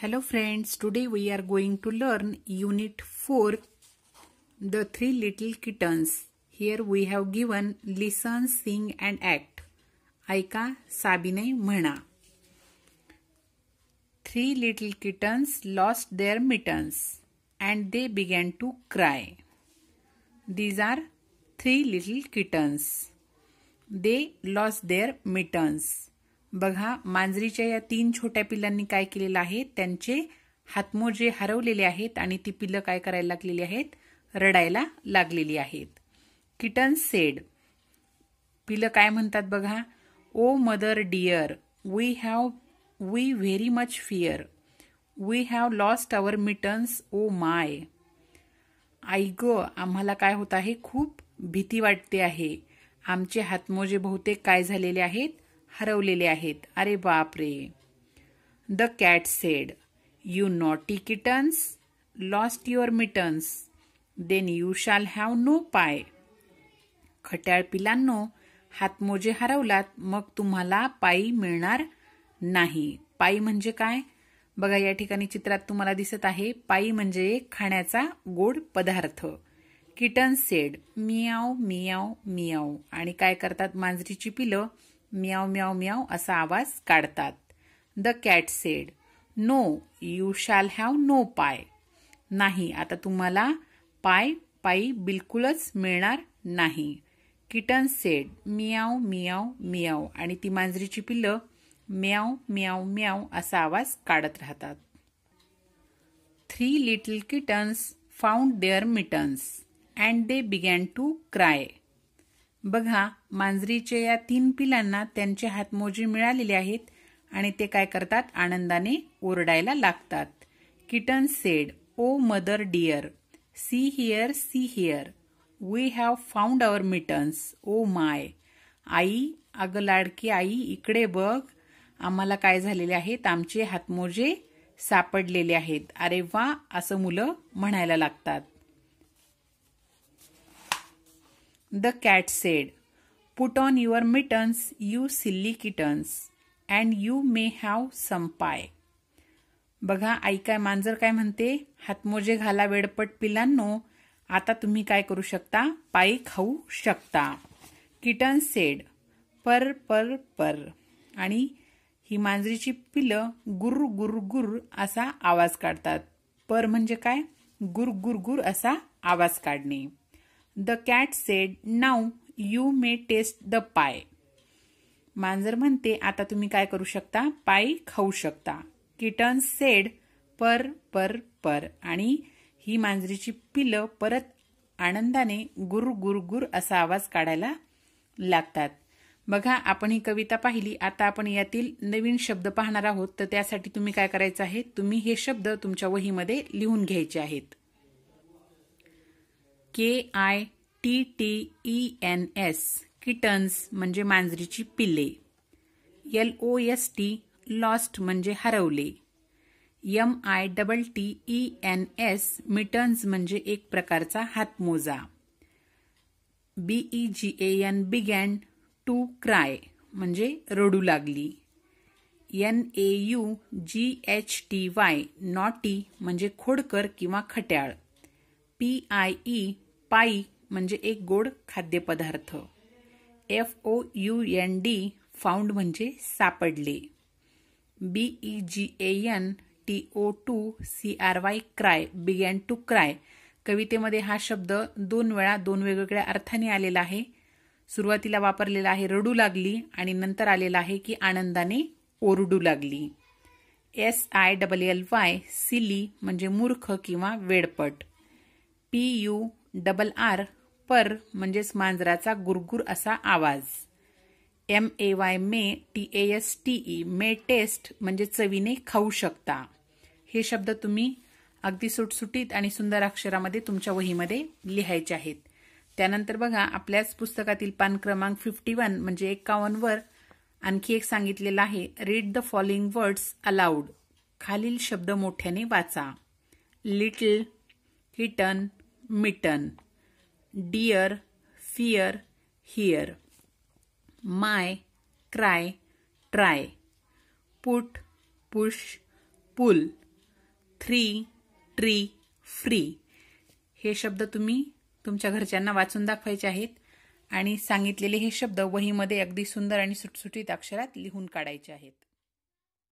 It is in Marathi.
Hello friends, today we are going to learn unit 4, the three little kittens. Here we have given listen, sing and act. Aika Sabine Mana. Three little kittens lost their mittens and they began to cry. These are three little kittens. They lost their mittens बघा मांजरीच्या या तीन छोट्या पिल्लांनी काय केलेलं आहे त्यांचे हातमोजे हरवलेले आहेत आणि ती पिल्लं काय करायला लागलेली आहेत रडायला लागलेली आहेत किटन सेड पिलं काय म्हणतात बघा oh mother dear we have we very much fear we have lost our mittens oh my आई ग आम्हाला काय होत आहे खूप भीती वाटते आहे आमचे हातमोजे बहुतेक काय झालेले आहेत हरवलेले आहेत अरे बाप रे the cat said you naughty kittens lost your mittens then you shall have no pie खट्याळ पिलांनो हातमोजे हरवलात मग तुम्हाला पायी मिळणार नाही पायी म्हणजे काय बघा या ठिकाणी चित्रात तुम्हाला दिसत आहे पायी म्हणजे खाण्याचा गोड पदार्थ किटन सेड मियाव मियाव मियाव आणि काय करतात मांजरीची पिलं म्याव म्याव म्याव असा आवाज काढतात the cat said no you shall have no pie नाही आता तुम्हाला पाय पायी बिलकुलच मिळणार नाही किटन सेड मियाव मियाव मियाव आणि ती मांजरीची पिल्लं म्याव म्याव म्याव असा आवाज काढत राहतात three little kittens found their mittens and they began to cry बघा मांजरीचे या तीन पिलांना त्यांचे हातमोजे मिळालेले आहेत आणि ते काय करतात आनंदाने ओरडायला लागतात kitten said oh mother dear see here see here we have found our mittens oh my आई अगं लाडकी आई इकडे बघ आम्हाला काय झालेले आहेत आमचे हातमोजे सापडलेले आहेत अरे वा असं मुलं म्हणायला लागतात the cat said put on your mittens you silly kittens and you may have some pie बघा ऐकाय मांजर काय म्हणते हातमोजे घाला वेडपट पिलांनो आता तुम्ही काय करू शकता पायी खाऊ शकता किटन सेड पर पर पर आणि ही मांजरीची पिलं गुर गुर गुर असा आवाज काढतात पर म्हणजे काय गुर गुर असा आवाज काढणे the cat said now you may taste the pie मांजर म्हणते आता तुम्ही काय करू शकता पाय खाऊ शकता किटन सेड पर पर पर आणि ही मांजरीची पिलं परत आनंदाने गुर गुर गुर असा आवाज काढायला लागतात बघा आपण ही कविता पाहिली आता आपण यातील नवीन शब्द पाहणार आहोत तर त्यासाठी तुम्ही काय करायचं आहे तुम्ही हे शब्द तुमच्या वहीमध्ये लिहून घ्यायचे आहेत K I T T E N S kittens म्हणजे मांजरीची पिल्ले L O S T lost म्हणजे हरवले M I double T E N S mittens म्हणजे एक प्रकारचा हातमोजा B E G A N began to cry म्हणजे रडू लागली N A U G H T Y naughty म्हणजे खोडकर किंवा खट्याळ पी आय ई पाई म्हणजे एक गोड खाद्यपदार्थ F O U N D found म्हणजे सापडले B E G A N T O to C R Y cry began to cry कवितेमध्ये हा शब्द दोन वेळा दोन वेगवेगळ्या अर्थाने आलेला आहे सुरुवातीला वापरलेला आहे रडू लागली आणि नंतर आलेला आहे की आनंदाने ओरडू लागली S I double L Y silly म्हणजे मूर्ख किंवा वेडपट P U double R purr म्हणजेच मांजराचा गुरगुर असा आवाज M A Y may T A S T E may taste म्हणजे चवीने खाऊ शकता हे शब्द तुम्ही अगदी सुटसुटीत आणि सुंदर अक्षरामध्ये तुमच्या वहीमध्ये लिहायचे आहेत त्यानंतर बघा आपल्याच पुस्तकातील पान क्रमांक फिफ्टी वन म्हणजे वर आणखी एक सांगितलेलं आहे read the following words aloud खालील शब्द मोठ्याने वाचा little kitten mitten dear fear here my cry try put push pull three tree free हे शब्द तुम्ही तुमच्या घरच्यांना वाचून दाखवायचे आहेत आणि सांगितलेले हे शब्द वहीमध्ये अगदी सुंदर आणि सुटसुटीत अक्षरात लिहून काढायचे आहेत